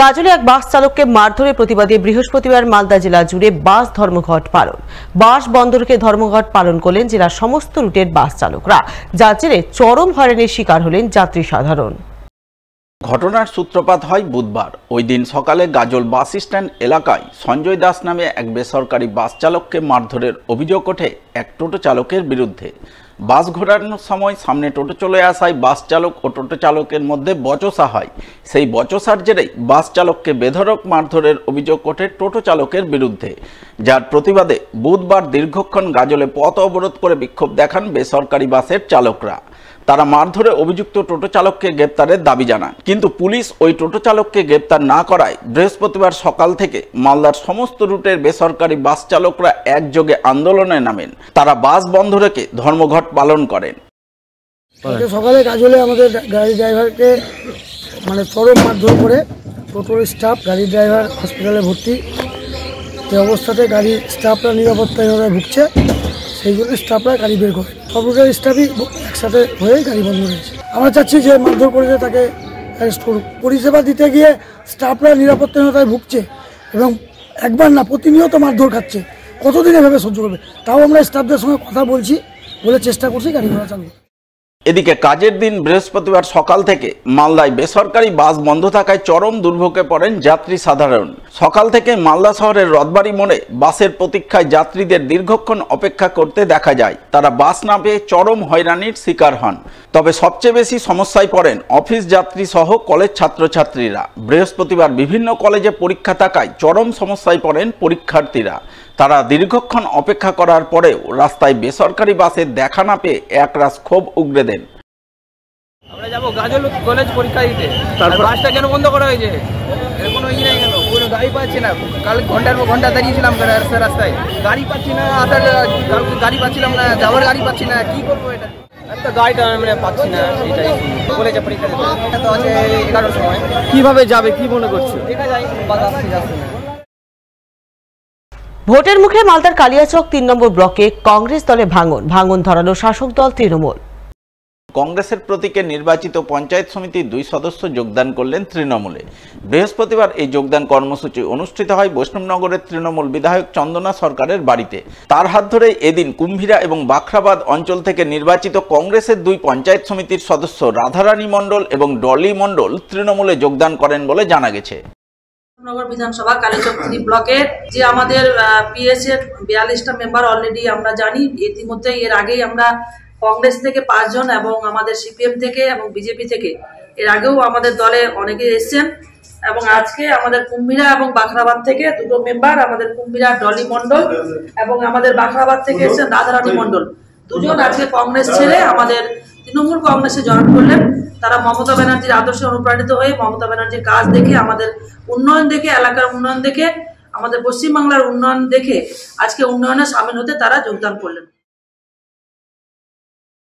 গাজলে এক বাস চালককে মারধরের প্রতিবাদে বৃহস্পতিবার মালদা জেলা জুড়ে বাস ধর্মঘট পালন বাস বন্দরকে ধর্মঘট পালন করলেন জেলার সমস্ত রুটের বাস চালকরা যার জেরে চরম হয়রানির শিকার হলেন যাত্রী সাধারণ ঘটনার সূত্রপাত হয় বুধবার ওই দিন সকালে গাজল বাস স্ট্যান্ড এলাকায় সঞ্জয় দাস নামে এক বেসরকারি বাস চালককে মারধরের অভিযোগ ওঠে এক টোটো চালকের বিরুদ্ধে বাস ঘোরানোর সময় সামনে টোটো চলে আসায় বাস চালক ও টোটো চালকের মধ্যে বচসা হয় সেই বচসার জেরেই বাস চালককে বেধরক মারধরের অভিযোগ ওঠে টোটো চালকের বিরুদ্ধে যার প্রতিবাদে বুধবার দীর্ঘক্ষণ গাজলে পথ অবরোধ করে বিক্ষোভ দেখান বেসরকারি বাসের চালকরা তারা মারধরে অভিযুক্ত টোটো চালককে গ্রেপ্তারের দাবি জানান কিন্তু পুলিশ ওই টোটো চালককে গ্রেপ্তার না করায় বৃহস্পতিবার সকাল থেকে মালদার সমস্ত রুটের বেসরকারি বাস চালকরা একযোগে আন্দোলনে নামেন তারা বাস বন্ধ রেখে ধর্মঘট পালন করেন সকালে কাজ হলে আমাদের গাড়ি ড্রাইভারকে মানে চরম মারধর করে টোটোর স্টাফ গাড়ি ড্রাইভার হসপিটালে ভর্তি সে অবস্থাতে গাড়ির স্টাফরা নিরাপত্তাহীনতায় ভুগছে সেইগুলো স্টাফরা গাড়ি বের করে সবগুলো স্টাফই একসাথে হয়ে গাড়ি বন্ধ রয়েছে আমরা চাচ্ছি যে মারধর করেছে তাকে করুক পরিষেবা দিতে গিয়ে স্টাফরা নিরাপত্তাহীনতায় ভুগছে এবং একবার না প্রতিনিয়ত মারধর খাচ্ছে কতদিন এভাবে সহ্য করবে তাও আমরা স্টাফদের সঙ্গে কথা বলছি বলে চেষ্টা করছি গাড়ি ঘোড়া চালু এদিকে কাজের দিন বৃহস্পতিবার সকাল থেকে মালদায় বেসরকারি বাস বন্ধ থাকায় চরম দুর্ভোগে পড়েন যাত্রী সাধারণ সকাল থেকে মালদা শহরের রথবাড়ি মোড়ে বাসের প্রতীক্ষায় যাত্রীদের দীর্ঘক্ষণ অপেক্ষা করতে দেখা যায় তারা বাস না পেয়ে চরম হয়রানির শিকার হন তবে সবচেয়ে বেশি সমস্যায় পড়েন অফিস যাত্রী সহ কলেজ ছাত্রছাত্রীরা বৃহস্পতিবার বিভিন্ন কলেজে পরীক্ষা থাকায় চরম সমস্যায় পড়েন পরীক্ষার্থীরা তারা দীর্ঘক্ষণ অপেক্ষা করার পরেও রাস্তায় বেসরকারি বাসের দেখা না পেয়ে একরাশ ক্ষোভ উগড়ে যাবো গাজল কলেজ পরীক্ষা দিতে তারপর বাসটা কেন বন্ধ করা হয়েছে এর কোনো ই নাই কেন কোনো গাড়ি পাচ্ছি না কাল ঘন্টার পর ঘন্টা দাঁড়িয়েছিলাম রাস্তায় গাড়ি পাচ্ছি না আসার গাড়ি পাচ্ছিলাম না যাওয়ার গাড়ি পাচ্ছি না কী করবো এটা যাবে কি মনে করছে ভোটের মুখে মালদার কালিয়াচক তিন নম্বর ব্লকে কংগ্রেস দলে ভাঙন ভাঙন ধরালো শাসক দল তৃণমূল কংগ্রেসের প্রতীকে নির্বাচিত পঞ্চায়েত সমিতির দুই সদস্য যোগদান করলেন তৃণমূলে বৃহস্পতিবার এই যোগদান কর্মসূচি অনুষ্ঠিত হয় বৈষ্ণবনগরের তৃণমূল বিধায়ক চন্দনা সরকারের বাড়িতে তার হাত ধরে এদিন কুম্ভীরা এবং বাখরাবাদ অঞ্চল থেকে নির্বাচিত কংগ্রেসের দুই পঞ্চায়েত সমিতির সদস্য রাধারানী মণ্ডল এবং ডলি মণ্ডল তৃণমূলে যোগদান করেন বলে জানা গেছে নগর বিধানসভা কালীচক্রী ব্লকের যে আমাদের পিএসএফ বিয়াল্লিশটা মেম্বার অলরেডি আমরা জানি ইতিমধ্যে এর আগেই আমরা কংগ্রেস থেকে পাঁচজন এবং আমাদের সিপিএম থেকে এবং বিজেপি থেকে এর আগেও আমাদের দলে অনেকে এসছেন এবং আজকে আমাদের কুম্ভীরা এবং বাখরাবাদ থেকে দুটো মেম্বার আমাদের কুম্ভীরা ডলি মণ্ডল এবং আমাদের বাখরাবাদ থেকে এসছেন রাধারানী মণ্ডল দুজন আজকে কংগ্রেস ছেড়ে আমাদের তৃণমূল কংগ্রেসে জয়েন করলেন তারা মমতা ব্যানার্জির আদর্শে অনুপ্রাণিত হয়ে মমতা ব্যানার্জির কাজ দেখে আমাদের উন্নয়ন দেখে এলাকার উন্নয়ন দেখে আমাদের পশ্চিমবাংলার উন্নয়ন দেখে আজকে উন্নয়নে সামিল হতে তারা যোগদান করলেন